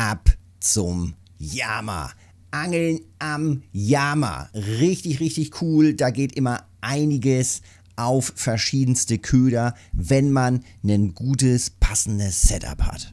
ab zum Yama. Angeln am Yama. Richtig, richtig cool. Da geht immer einiges auf verschiedenste Köder, wenn man ein gutes, passendes Setup hat.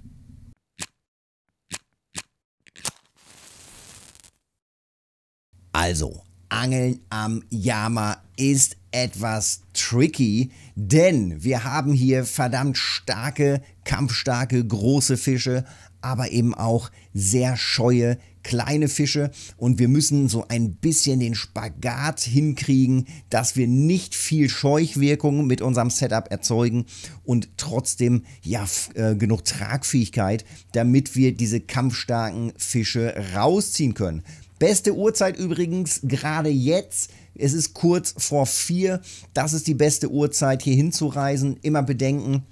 Also, Angeln am Yama ist etwas tricky, denn wir haben hier verdammt starke, kampfstarke, große Fische, aber eben auch sehr scheue kleine Fische und wir müssen so ein bisschen den Spagat hinkriegen, dass wir nicht viel Scheuchwirkung mit unserem Setup erzeugen und trotzdem ja äh, genug Tragfähigkeit, damit wir diese kampfstarken Fische rausziehen können. Beste Uhrzeit übrigens gerade jetzt. Es ist kurz vor vier. Das ist die beste Uhrzeit, hier hinzureisen. Immer bedenken,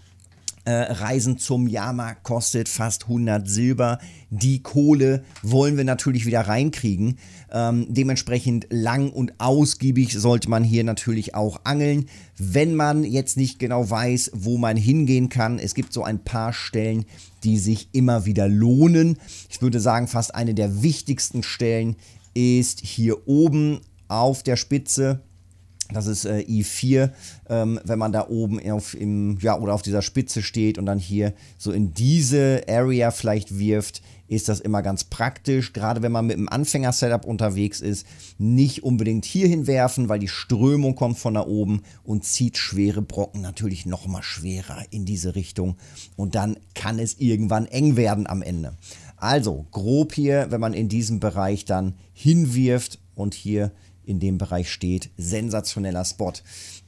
äh, Reisen zum Jahrmarkt kostet fast 100 Silber. Die Kohle wollen wir natürlich wieder reinkriegen. Ähm, dementsprechend lang und ausgiebig sollte man hier natürlich auch angeln. Wenn man jetzt nicht genau weiß, wo man hingehen kann, es gibt so ein paar Stellen, die sich immer wieder lohnen. Ich würde sagen, fast eine der wichtigsten Stellen ist hier oben auf der Spitze das ist äh, i4, ähm, wenn man da oben auf im, ja, oder auf dieser Spitze steht und dann hier so in diese Area vielleicht wirft, ist das immer ganz praktisch. Gerade wenn man mit einem Anfänger-Setup unterwegs ist, nicht unbedingt hier hinwerfen, weil die Strömung kommt von da oben und zieht schwere Brocken natürlich nochmal schwerer in diese Richtung. Und dann kann es irgendwann eng werden am Ende. Also grob hier, wenn man in diesem Bereich dann hinwirft und hier in dem Bereich steht. Sensationeller Spot.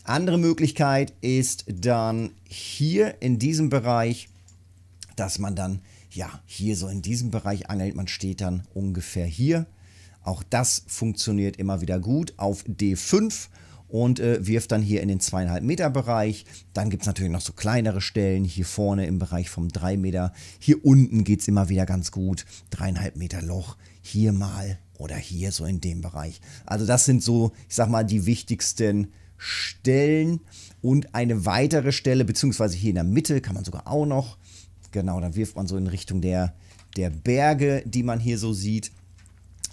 Andere Möglichkeit ist dann hier in diesem Bereich, dass man dann, ja, hier so in diesem Bereich angelt. Man steht dann ungefähr hier. Auch das funktioniert immer wieder gut auf D5 und äh, wirft dann hier in den zweieinhalb Meter Bereich. Dann gibt es natürlich noch so kleinere Stellen hier vorne im Bereich vom 3 Meter. Hier unten geht es immer wieder ganz gut. Dreieinhalb Meter Loch. Hier mal oder hier so in dem Bereich. Also das sind so, ich sag mal, die wichtigsten Stellen und eine weitere Stelle, beziehungsweise hier in der Mitte kann man sogar auch noch, genau, dann wirft man so in Richtung der, der Berge, die man hier so sieht.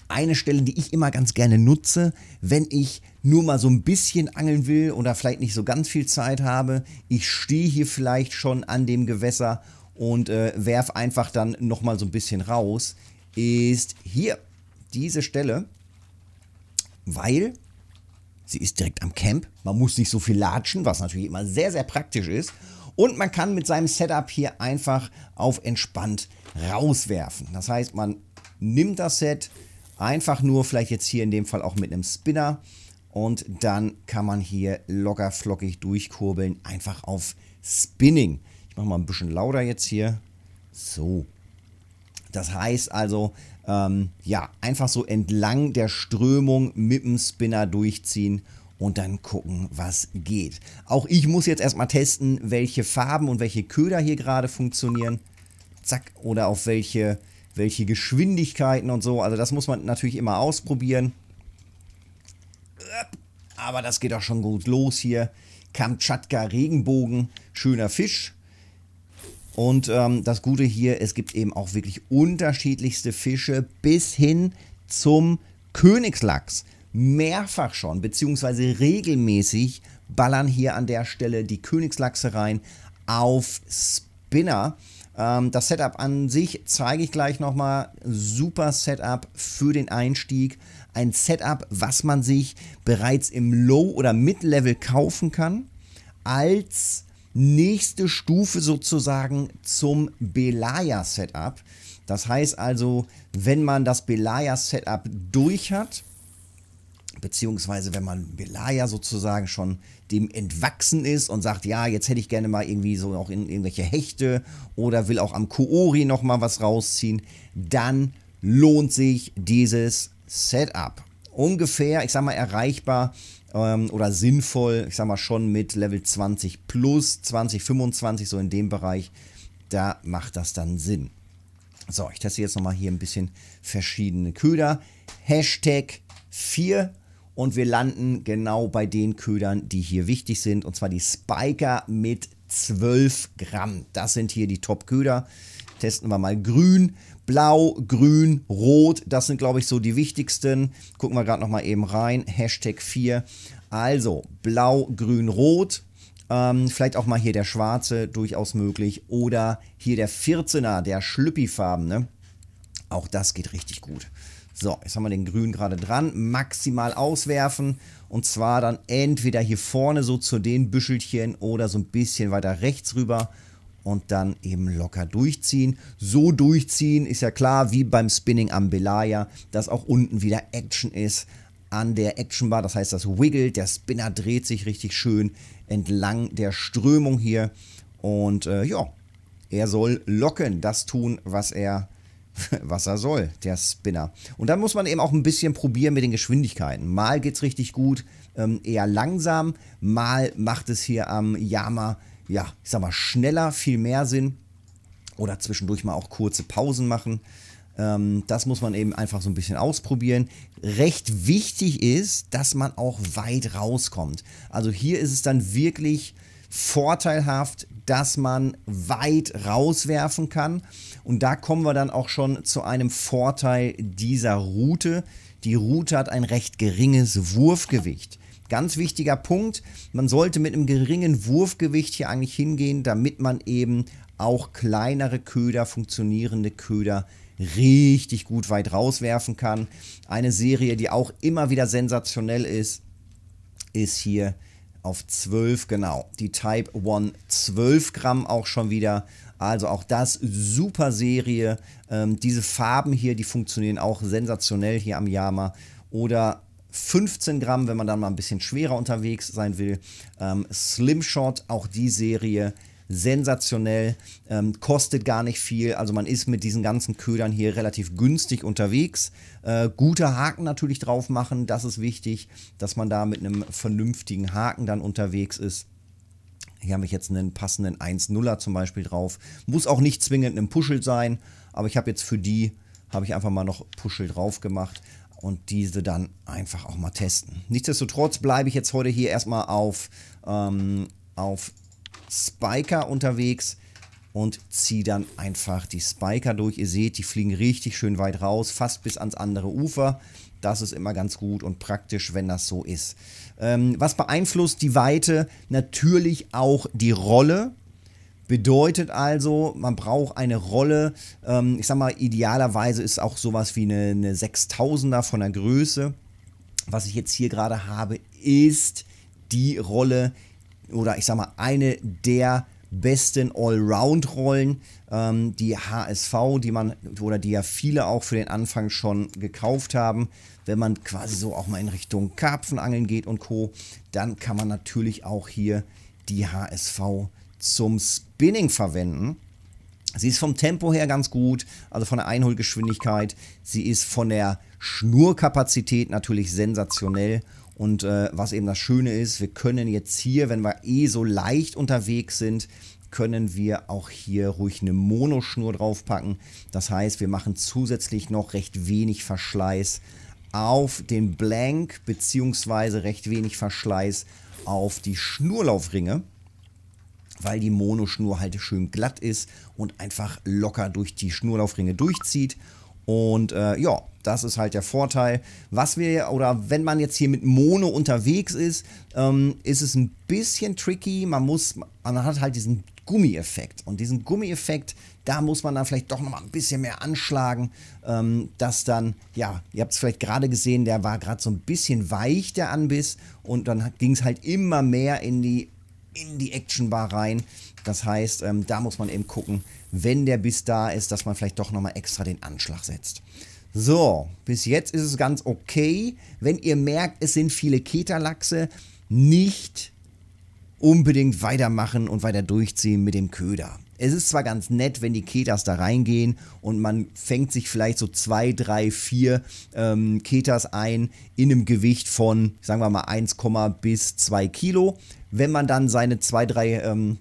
Eine Stelle, die ich immer ganz gerne nutze, wenn ich nur mal so ein bisschen angeln will oder vielleicht nicht so ganz viel Zeit habe. Ich stehe hier vielleicht schon an dem Gewässer und äh, werf einfach dann nochmal so ein bisschen raus, ist hier diese Stelle, weil sie ist direkt am Camp. Man muss nicht so viel latschen, was natürlich immer sehr, sehr praktisch ist. Und man kann mit seinem Setup hier einfach auf entspannt rauswerfen. Das heißt, man nimmt das Set einfach nur, vielleicht jetzt hier in dem Fall auch mit einem Spinner. Und dann kann man hier locker flockig durchkurbeln, einfach auf Spinning. Ich mache mal ein bisschen lauter jetzt hier. So. Das heißt also, ähm, ja, einfach so entlang der Strömung mit dem Spinner durchziehen und dann gucken, was geht. Auch ich muss jetzt erstmal testen, welche Farben und welche Köder hier gerade funktionieren. Zack, oder auf welche, welche Geschwindigkeiten und so. Also das muss man natürlich immer ausprobieren. Aber das geht auch schon gut los hier. Kamtschatka Regenbogen, schöner Fisch. Und ähm, das Gute hier, es gibt eben auch wirklich unterschiedlichste Fische bis hin zum Königslachs. Mehrfach schon, beziehungsweise regelmäßig ballern hier an der Stelle die Königslachse rein auf Spinner. Ähm, das Setup an sich zeige ich gleich nochmal. Super Setup für den Einstieg. Ein Setup, was man sich bereits im Low- oder Mid-Level kaufen kann, als nächste Stufe sozusagen zum Belaya-Setup. Das heißt also, wenn man das Belaya-Setup durch hat, beziehungsweise wenn man Belaya sozusagen schon dem entwachsen ist und sagt, ja, jetzt hätte ich gerne mal irgendwie so auch in irgendwelche Hechte oder will auch am Koori nochmal was rausziehen, dann lohnt sich dieses Setup. Ungefähr, ich sag mal, erreichbar ähm, oder sinnvoll, ich sag mal schon mit Level 20 plus, 20, 25, so in dem Bereich, da macht das dann Sinn. So, ich teste jetzt nochmal hier ein bisschen verschiedene Köder. Hashtag 4 und wir landen genau bei den Ködern, die hier wichtig sind, und zwar die Spiker mit 12 Gramm. Das sind hier die Top-Köder. Testen wir mal grün, blau, grün, rot. Das sind, glaube ich, so die wichtigsten. Gucken wir gerade nochmal eben rein. Hashtag 4. Also blau, grün, rot. Ähm, vielleicht auch mal hier der schwarze durchaus möglich. Oder hier der 14er, der schlüppi Schlüppifarbene. Auch das geht richtig gut. So, jetzt haben wir den grün gerade dran. Maximal auswerfen. Und zwar dann entweder hier vorne so zu den Büschelchen oder so ein bisschen weiter rechts rüber und dann eben locker durchziehen. So durchziehen ist ja klar, wie beim Spinning am Belaya, dass auch unten wieder Action ist an der Actionbar. Das heißt, das wiggelt, der Spinner dreht sich richtig schön entlang der Strömung hier. Und äh, ja, er soll locken, das tun, was er was er soll, der Spinner. Und dann muss man eben auch ein bisschen probieren mit den Geschwindigkeiten. Mal geht es richtig gut, ähm, eher langsam, mal macht es hier am Yama ja, ich sag mal, schneller, viel mehr Sinn oder zwischendurch mal auch kurze Pausen machen. Ähm, das muss man eben einfach so ein bisschen ausprobieren. Recht wichtig ist, dass man auch weit rauskommt. Also hier ist es dann wirklich vorteilhaft, dass man weit rauswerfen kann. Und da kommen wir dann auch schon zu einem Vorteil dieser Route. Die Route hat ein recht geringes Wurfgewicht. Ganz wichtiger Punkt, man sollte mit einem geringen Wurfgewicht hier eigentlich hingehen, damit man eben auch kleinere Köder, funktionierende Köder richtig gut weit rauswerfen kann. Eine Serie, die auch immer wieder sensationell ist, ist hier auf 12, genau. Die Type 1 12 Gramm auch schon wieder. Also auch das super Serie. Ähm, diese Farben hier, die funktionieren auch sensationell hier am Yama. Oder 15 Gramm, wenn man dann mal ein bisschen schwerer unterwegs sein will. Ähm, Slimshot, auch die Serie sensationell, ähm, kostet gar nicht viel. Also man ist mit diesen ganzen Ködern hier relativ günstig unterwegs. Äh, gute Haken natürlich drauf machen, das ist wichtig, dass man da mit einem vernünftigen Haken dann unterwegs ist. Hier habe ich jetzt einen passenden 10 er zum Beispiel drauf. Muss auch nicht zwingend ein Puschel sein, aber ich habe jetzt für die, habe ich einfach mal noch Puschel drauf gemacht und diese dann einfach auch mal testen. Nichtsdestotrotz bleibe ich jetzt heute hier erstmal auf, ähm, auf Spiker unterwegs und ziehe dann einfach die Spiker durch. Ihr seht, die fliegen richtig schön weit raus, fast bis ans andere Ufer. Das ist immer ganz gut und praktisch, wenn das so ist. Ähm, was beeinflusst die Weite? Natürlich auch die Rolle. Bedeutet also, man braucht eine Rolle, ähm, ich sag mal, idealerweise ist auch sowas wie eine, eine 6000er von der Größe. Was ich jetzt hier gerade habe, ist die Rolle oder ich sag mal, eine der besten Allround-Rollen, ähm, die HSV, die man oder die ja viele auch für den Anfang schon gekauft haben. Wenn man quasi so auch mal in Richtung Karpfenangeln geht und Co., dann kann man natürlich auch hier die HSV zum Spinning verwenden. Sie ist vom Tempo her ganz gut, also von der Einholgeschwindigkeit. Sie ist von der Schnurkapazität natürlich sensationell. Und äh, was eben das Schöne ist, wir können jetzt hier, wenn wir eh so leicht unterwegs sind, können wir auch hier ruhig eine Monoschnur draufpacken. Das heißt, wir machen zusätzlich noch recht wenig Verschleiß auf den Blank beziehungsweise recht wenig Verschleiß auf die Schnurlaufringe weil die Monoschnur halt schön glatt ist und einfach locker durch die Schnurlaufringe durchzieht. Und äh, ja, das ist halt der Vorteil. Was wir, oder wenn man jetzt hier mit Mono unterwegs ist, ähm, ist es ein bisschen tricky. Man muss, man hat halt diesen Gummieffekt. Und diesen Gummieffekt, da muss man dann vielleicht doch nochmal ein bisschen mehr anschlagen, ähm, dass dann, ja, ihr habt es vielleicht gerade gesehen, der war gerade so ein bisschen weich, der Anbiss. Und dann ging es halt immer mehr in die in die Actionbar rein. Das heißt, ähm, da muss man eben gucken, wenn der Biss da ist, dass man vielleicht doch nochmal extra den Anschlag setzt. So, bis jetzt ist es ganz okay. Wenn ihr merkt, es sind viele Keterlachse, nicht unbedingt weitermachen und weiter durchziehen mit dem Köder. Es ist zwar ganz nett, wenn die Keters da reingehen und man fängt sich vielleicht so zwei, drei, vier ähm, Ketas ein in einem Gewicht von, sagen wir mal, 1, bis 2 Kilo wenn man dann seine zwei, drei ähm,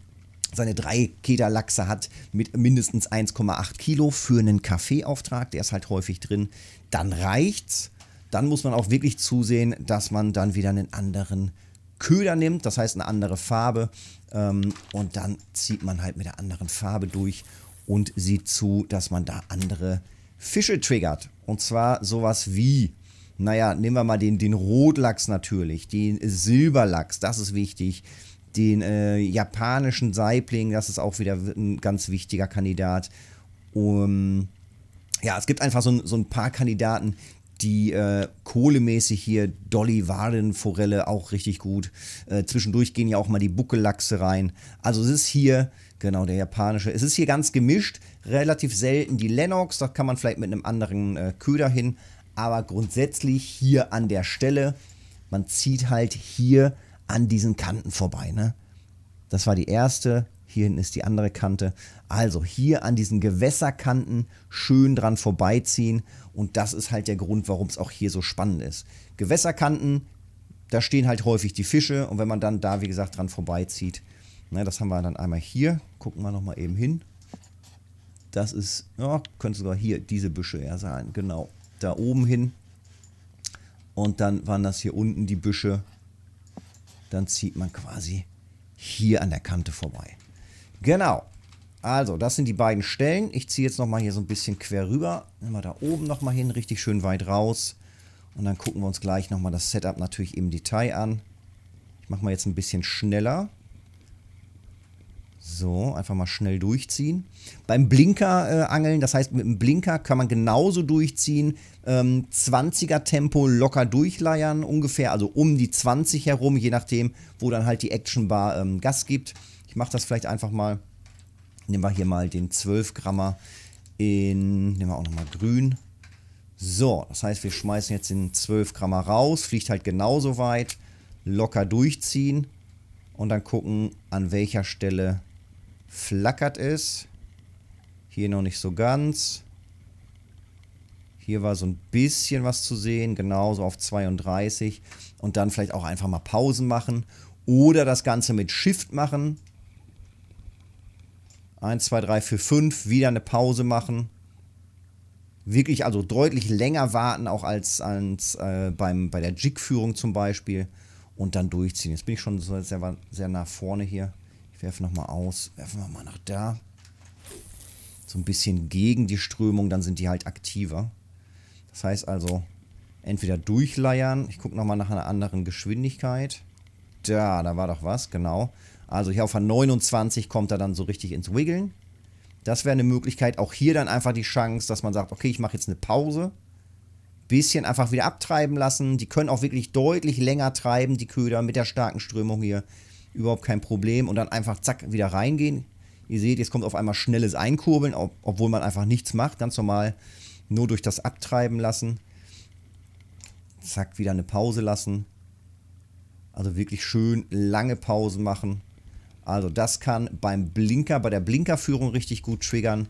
seine drei Kederlachse hat mit mindestens 1,8 Kilo für einen Kaffeeauftrag, der ist halt häufig drin, dann reicht's. Dann muss man auch wirklich zusehen, dass man dann wieder einen anderen Köder nimmt, das heißt eine andere Farbe. Ähm, und dann zieht man halt mit der anderen Farbe durch und sieht zu, dass man da andere Fische triggert. Und zwar sowas wie naja, nehmen wir mal den, den Rotlachs natürlich, den Silberlachs, das ist wichtig. Den äh, japanischen Saibling, das ist auch wieder ein ganz wichtiger Kandidat. Um, ja, es gibt einfach so, so ein paar Kandidaten, die äh, kohlemäßig hier Dolly Warenforelle auch richtig gut. Äh, zwischendurch gehen ja auch mal die Buckelachse rein. Also es ist hier, genau, der japanische. Es ist hier ganz gemischt, relativ selten die Lennox, da kann man vielleicht mit einem anderen äh, Köder hin aber grundsätzlich hier an der Stelle, man zieht halt hier an diesen Kanten vorbei. Ne? Das war die erste, hier hinten ist die andere Kante. Also hier an diesen Gewässerkanten schön dran vorbeiziehen und das ist halt der Grund, warum es auch hier so spannend ist. Gewässerkanten, da stehen halt häufig die Fische und wenn man dann da, wie gesagt, dran vorbeizieht, ne, das haben wir dann einmal hier, gucken wir nochmal eben hin. Das ist, ja, könnte sogar hier diese Büsche ja sein, genau da oben hin. Und dann waren das hier unten die Büsche. Dann zieht man quasi hier an der Kante vorbei. Genau. Also, das sind die beiden Stellen. Ich ziehe jetzt nochmal hier so ein bisschen quer rüber. Nehmen wir da oben nochmal hin, richtig schön weit raus. Und dann gucken wir uns gleich nochmal das Setup natürlich im Detail an. Ich mache mal jetzt ein bisschen schneller. So, einfach mal schnell durchziehen. Beim Blinker äh, angeln, das heißt, mit dem Blinker kann man genauso durchziehen. Ähm, 20er Tempo locker durchleiern, ungefähr, also um die 20 herum, je nachdem, wo dann halt die Actionbar ähm, Gas gibt. Ich mache das vielleicht einfach mal. Nehmen wir hier mal den 12 Grammer in, nehmen wir auch nochmal grün. So, das heißt, wir schmeißen jetzt den 12 Grammer raus, fliegt halt genauso weit, locker durchziehen und dann gucken, an welcher Stelle flackert es. Hier noch nicht so ganz. Hier war so ein bisschen was zu sehen, genauso auf 32. Und dann vielleicht auch einfach mal Pausen machen. Oder das Ganze mit Shift machen. 1, 2, 3, 4, 5. Wieder eine Pause machen. Wirklich also deutlich länger warten, auch als, als äh, beim, bei der Jig-Führung zum Beispiel. Und dann durchziehen. Jetzt bin ich schon sehr, sehr nah vorne hier. Werfen nochmal aus. Werfen wir mal nach da. So ein bisschen gegen die Strömung, dann sind die halt aktiver. Das heißt also, entweder durchleiern. Ich gucke nochmal nach einer anderen Geschwindigkeit. Da, da war doch was, genau. Also hier auf der 29 kommt er dann so richtig ins Wiggeln. Das wäre eine Möglichkeit. Auch hier dann einfach die Chance, dass man sagt, okay, ich mache jetzt eine Pause. Bisschen einfach wieder abtreiben lassen. Die können auch wirklich deutlich länger treiben, die Köder, mit der starken Strömung hier überhaupt kein Problem und dann einfach zack wieder reingehen. Ihr seht, jetzt kommt auf einmal schnelles Einkurbeln, ob, obwohl man einfach nichts macht, ganz normal nur durch das Abtreiben lassen. Zack, wieder eine Pause lassen. Also wirklich schön lange Pause machen. Also das kann beim Blinker, bei der Blinkerführung richtig gut triggern.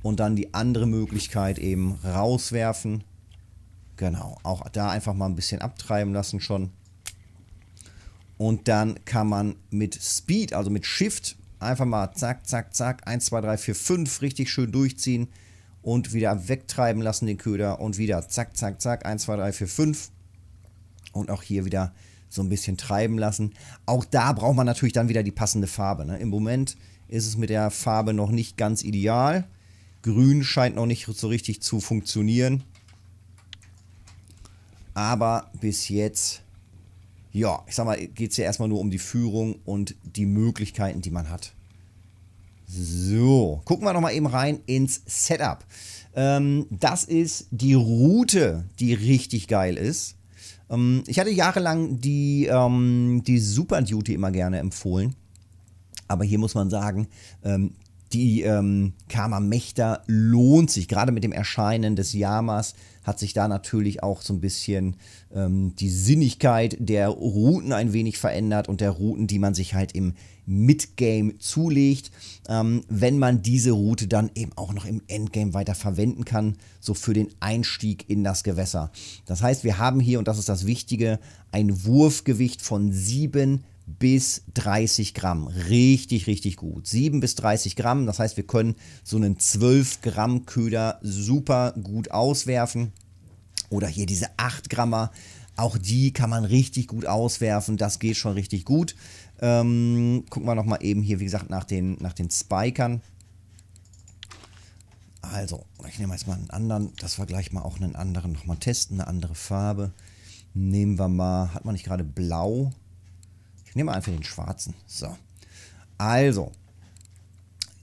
Und dann die andere Möglichkeit eben rauswerfen. Genau, auch da einfach mal ein bisschen abtreiben lassen schon. Und dann kann man mit Speed, also mit Shift, einfach mal zack, zack, zack, 1, 2, 3, 4, 5 richtig schön durchziehen und wieder wegtreiben lassen den Köder und wieder zack, zack, zack, 1, 2, 3, 4, 5 und auch hier wieder so ein bisschen treiben lassen. Auch da braucht man natürlich dann wieder die passende Farbe. Ne? Im Moment ist es mit der Farbe noch nicht ganz ideal. Grün scheint noch nicht so richtig zu funktionieren. Aber bis jetzt ja, ich sag mal, geht es ja erstmal nur um die Führung und die Möglichkeiten, die man hat. So, gucken wir nochmal eben rein ins Setup. Ähm, das ist die Route, die richtig geil ist. Ähm, ich hatte jahrelang die, ähm, die Super Duty immer gerne empfohlen. Aber hier muss man sagen, ähm, die ähm, Karma Mächter lohnt sich, gerade mit dem Erscheinen des Yamas hat sich da natürlich auch so ein bisschen ähm, die Sinnigkeit der Routen ein wenig verändert und der Routen, die man sich halt im Midgame zulegt, ähm, wenn man diese Route dann eben auch noch im Endgame weiter verwenden kann, so für den Einstieg in das Gewässer. Das heißt, wir haben hier, und das ist das Wichtige, ein Wurfgewicht von 7 bis 30 Gramm. Richtig, richtig gut. 7 bis 30 Gramm. Das heißt, wir können so einen 12 Gramm Köder super gut auswerfen. Oder hier diese 8 Grammer. Auch die kann man richtig gut auswerfen. Das geht schon richtig gut. Ähm, gucken wir nochmal eben hier, wie gesagt, nach den, nach den Spikern. Also, ich nehme jetzt mal einen anderen, das war gleich mal auch einen anderen nochmal testen, eine andere Farbe. Nehmen wir mal, hat man nicht gerade blau? nehme einfach den schwarzen. So. Also,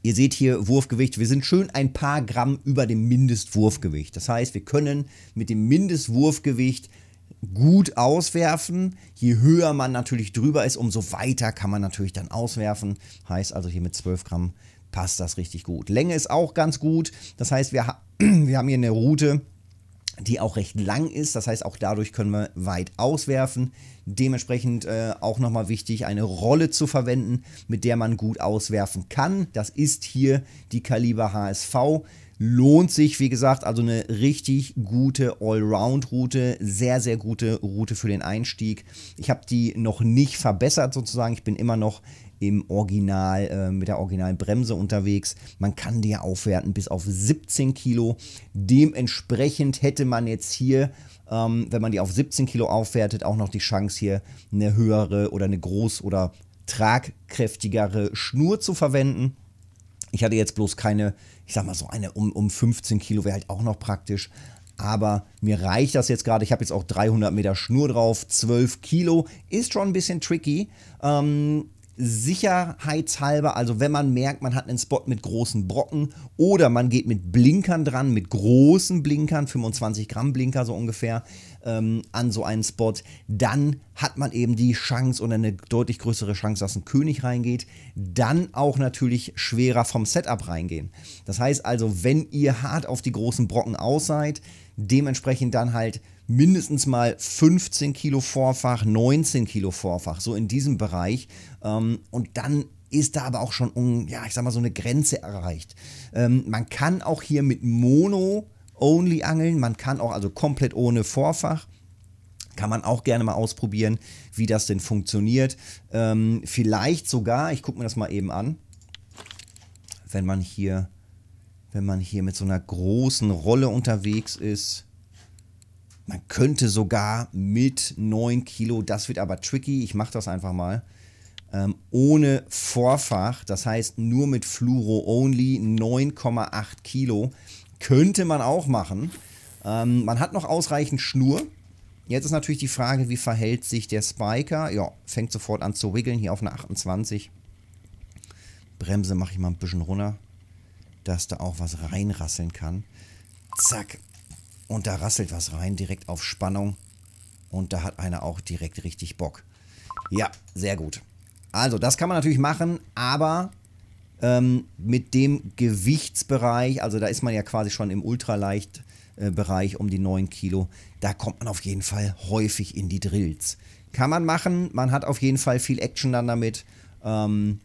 Ihr seht hier Wurfgewicht. Wir sind schön ein paar Gramm über dem Mindestwurfgewicht. Das heißt, wir können mit dem Mindestwurfgewicht gut auswerfen. Je höher man natürlich drüber ist, umso weiter kann man natürlich dann auswerfen. Heißt also hier mit 12 Gramm passt das richtig gut. Länge ist auch ganz gut. Das heißt, wir, ha wir haben hier eine Route die auch recht lang ist. Das heißt, auch dadurch können wir weit auswerfen. Dementsprechend äh, auch nochmal wichtig, eine Rolle zu verwenden, mit der man gut auswerfen kann. Das ist hier die Kaliber HSV. Lohnt sich, wie gesagt, also eine richtig gute Allround-Route, sehr, sehr gute Route für den Einstieg. Ich habe die noch nicht verbessert sozusagen. Ich bin immer noch im Original, äh, mit der originalen Bremse unterwegs. Man kann die aufwerten bis auf 17 Kilo. Dementsprechend hätte man jetzt hier, ähm, wenn man die auf 17 Kilo aufwertet, auch noch die Chance hier eine höhere oder eine groß- oder tragkräftigere Schnur zu verwenden. Ich hatte jetzt bloß keine, ich sag mal so eine um, um 15 Kilo wäre halt auch noch praktisch. Aber mir reicht das jetzt gerade. Ich habe jetzt auch 300 Meter Schnur drauf. 12 Kilo ist schon ein bisschen tricky. Ähm, sicherheitshalber, also wenn man merkt, man hat einen Spot mit großen Brocken oder man geht mit Blinkern dran, mit großen Blinkern, 25 Gramm Blinker so ungefähr, ähm, an so einen Spot, dann hat man eben die Chance oder eine deutlich größere Chance, dass ein König reingeht. Dann auch natürlich schwerer vom Setup reingehen. Das heißt also, wenn ihr hart auf die großen Brocken aus seid, dementsprechend dann halt mindestens mal 15 Kilo Vorfach, 19 Kilo Vorfach, so in diesem Bereich. Ähm, und dann ist da aber auch schon, um, ja, ich sag mal, so eine Grenze erreicht. Ähm, man kann auch hier mit Mono only angeln, man kann auch also komplett ohne Vorfach. Kann man auch gerne mal ausprobieren, wie das denn funktioniert. Ähm, vielleicht sogar, ich gucke mir das mal eben an, wenn man hier, wenn man hier mit so einer großen Rolle unterwegs ist, man könnte sogar mit 9 Kilo, das wird aber tricky, ich mache das einfach mal, ähm, ohne Vorfach, das heißt nur mit Fluoro Only 9,8 Kilo, könnte man auch machen. Ähm, man hat noch ausreichend Schnur. Jetzt ist natürlich die Frage, wie verhält sich der Spiker? Ja, fängt sofort an zu wiggeln, hier auf eine 28. Bremse mache ich mal ein bisschen runter, dass da auch was reinrasseln kann. Zack, und da rasselt was rein, direkt auf Spannung. Und da hat einer auch direkt richtig Bock. Ja, sehr gut. Also, das kann man natürlich machen, aber ähm, mit dem Gewichtsbereich, also da ist man ja quasi schon im Ultraleichtbereich äh, um die 9 Kilo, da kommt man auf jeden Fall häufig in die Drills. Kann man machen, man hat auf jeden Fall viel Action dann damit. Ähm,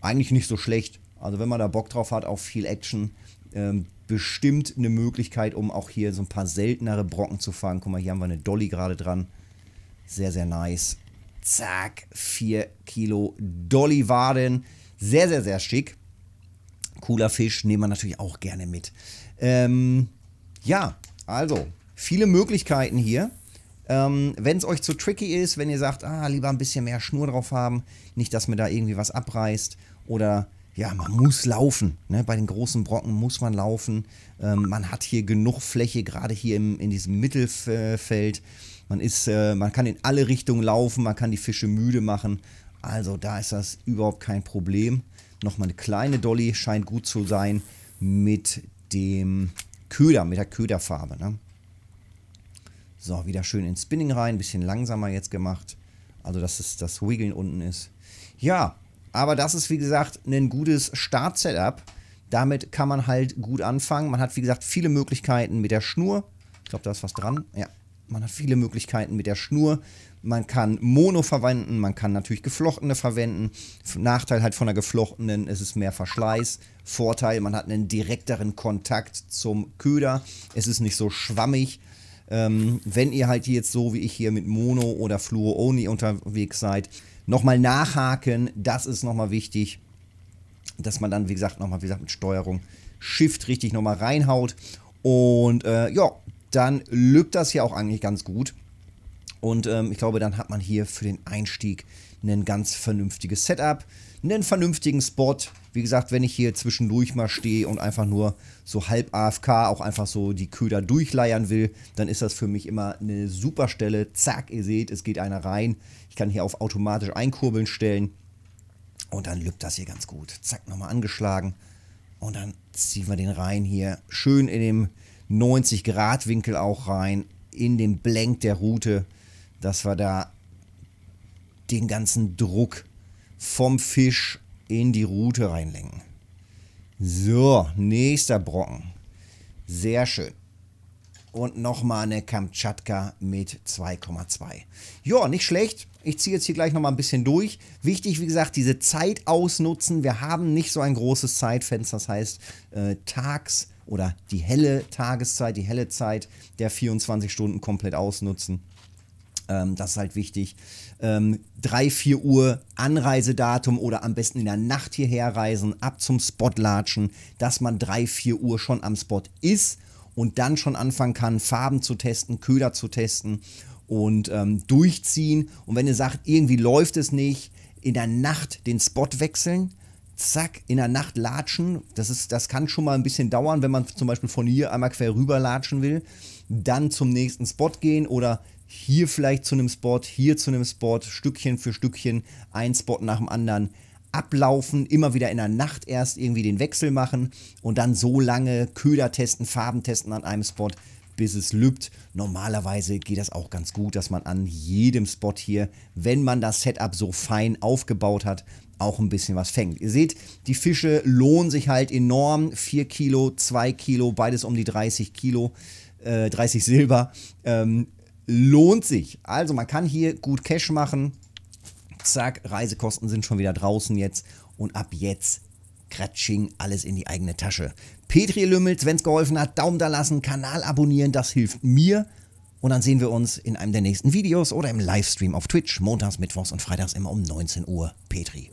eigentlich nicht so schlecht. Also wenn man da Bock drauf hat auf viel Action, ähm, bestimmt eine Möglichkeit, um auch hier so ein paar seltenere Brocken zu fangen. Guck mal, hier haben wir eine Dolly gerade dran. Sehr, sehr nice. Zack, 4 Kilo Dolly Waden. Sehr, sehr, sehr schick. Cooler Fisch, nehmen wir natürlich auch gerne mit. Ähm, ja, also, viele Möglichkeiten hier. Ähm, wenn es euch zu tricky ist, wenn ihr sagt, ah, lieber ein bisschen mehr Schnur drauf haben, nicht, dass mir da irgendwie was abreißt oder ja, man muss laufen. Ne? Bei den großen Brocken muss man laufen. Ähm, man hat hier genug Fläche, gerade hier im, in diesem Mittelfeld. Man, ist, äh, man kann in alle Richtungen laufen, man kann die Fische müde machen. Also da ist das überhaupt kein Problem. Nochmal eine kleine Dolly scheint gut zu sein mit dem Köder, mit der Köderfarbe. Ne? So, wieder schön ins Spinning rein, bisschen langsamer jetzt gemacht. Also, dass es das Wiggeln unten ist. Ja, aber das ist, wie gesagt, ein gutes Start-Setup. Damit kann man halt gut anfangen. Man hat, wie gesagt, viele Möglichkeiten mit der Schnur. Ich glaube, da ist was dran. Ja, man hat viele Möglichkeiten mit der Schnur. Man kann Mono verwenden, man kann natürlich geflochtene verwenden. Nachteil halt von der geflochtenen es ist mehr Verschleiß. Vorteil, man hat einen direkteren Kontakt zum Köder. Es ist nicht so schwammig. Ähm, wenn ihr halt jetzt so wie ich hier mit Mono oder fluo Only unterwegs seid, nochmal nachhaken, das ist nochmal wichtig, dass man dann, wie gesagt, nochmal, wie gesagt, mit Steuerung Shift richtig nochmal reinhaut. Und äh, ja, dann lübt das hier auch eigentlich ganz gut. Und ähm, ich glaube, dann hat man hier für den Einstieg ein ganz vernünftiges Setup einen vernünftigen Spot. Wie gesagt, wenn ich hier zwischendurch mal stehe und einfach nur so halb AFK auch einfach so die Köder durchleiern will, dann ist das für mich immer eine super Stelle. Zack, ihr seht, es geht einer rein. Ich kann hier auf automatisch einkurbeln stellen. Und dann lübt das hier ganz gut. Zack, nochmal angeschlagen. Und dann ziehen wir den rein hier. Schön in dem 90-Grad-Winkel auch rein. In den Blank der Route. Dass wir da den ganzen Druck vom Fisch in die Rute reinlenken. So, nächster Brocken. Sehr schön. Und nochmal eine Kamtschatka mit 2,2. Ja, nicht schlecht. Ich ziehe jetzt hier gleich nochmal ein bisschen durch. Wichtig, wie gesagt, diese Zeit ausnutzen. Wir haben nicht so ein großes Zeitfenster. Das heißt, äh, tags oder die helle Tageszeit, die helle Zeit der 24 Stunden komplett ausnutzen. Ähm, das ist halt wichtig. Ähm, 3, 4 Uhr Anreisedatum oder am besten in der Nacht hierher reisen, ab zum Spot latschen, dass man 3, 4 Uhr schon am Spot ist und dann schon anfangen kann, Farben zu testen, Köder zu testen und ähm, durchziehen. Und wenn ihr sagt, irgendwie läuft es nicht, in der Nacht den Spot wechseln, zack, in der Nacht latschen. Das, ist, das kann schon mal ein bisschen dauern, wenn man zum Beispiel von hier einmal quer rüber latschen will. Dann zum nächsten Spot gehen oder hier vielleicht zu einem Spot, hier zu einem Spot, Stückchen für Stückchen, ein Spot nach dem anderen ablaufen, immer wieder in der Nacht erst irgendwie den Wechsel machen und dann so lange Köder testen, Farben testen an einem Spot, bis es lübt. Normalerweise geht das auch ganz gut, dass man an jedem Spot hier, wenn man das Setup so fein aufgebaut hat, auch ein bisschen was fängt. Ihr seht, die Fische lohnen sich halt enorm. 4 Kilo, 2 Kilo, beides um die 30 Kilo, äh, 30 Silber. Ähm, lohnt sich. Also man kann hier gut Cash machen. Zack, Reisekosten sind schon wieder draußen jetzt. Und ab jetzt Kratsching, alles in die eigene Tasche. Petri Lümmels, wenn es geholfen hat, Daumen da lassen, Kanal abonnieren, das hilft mir. Und dann sehen wir uns in einem der nächsten Videos oder im Livestream auf Twitch, montags, mittwochs und freitags immer um 19 Uhr. Petri.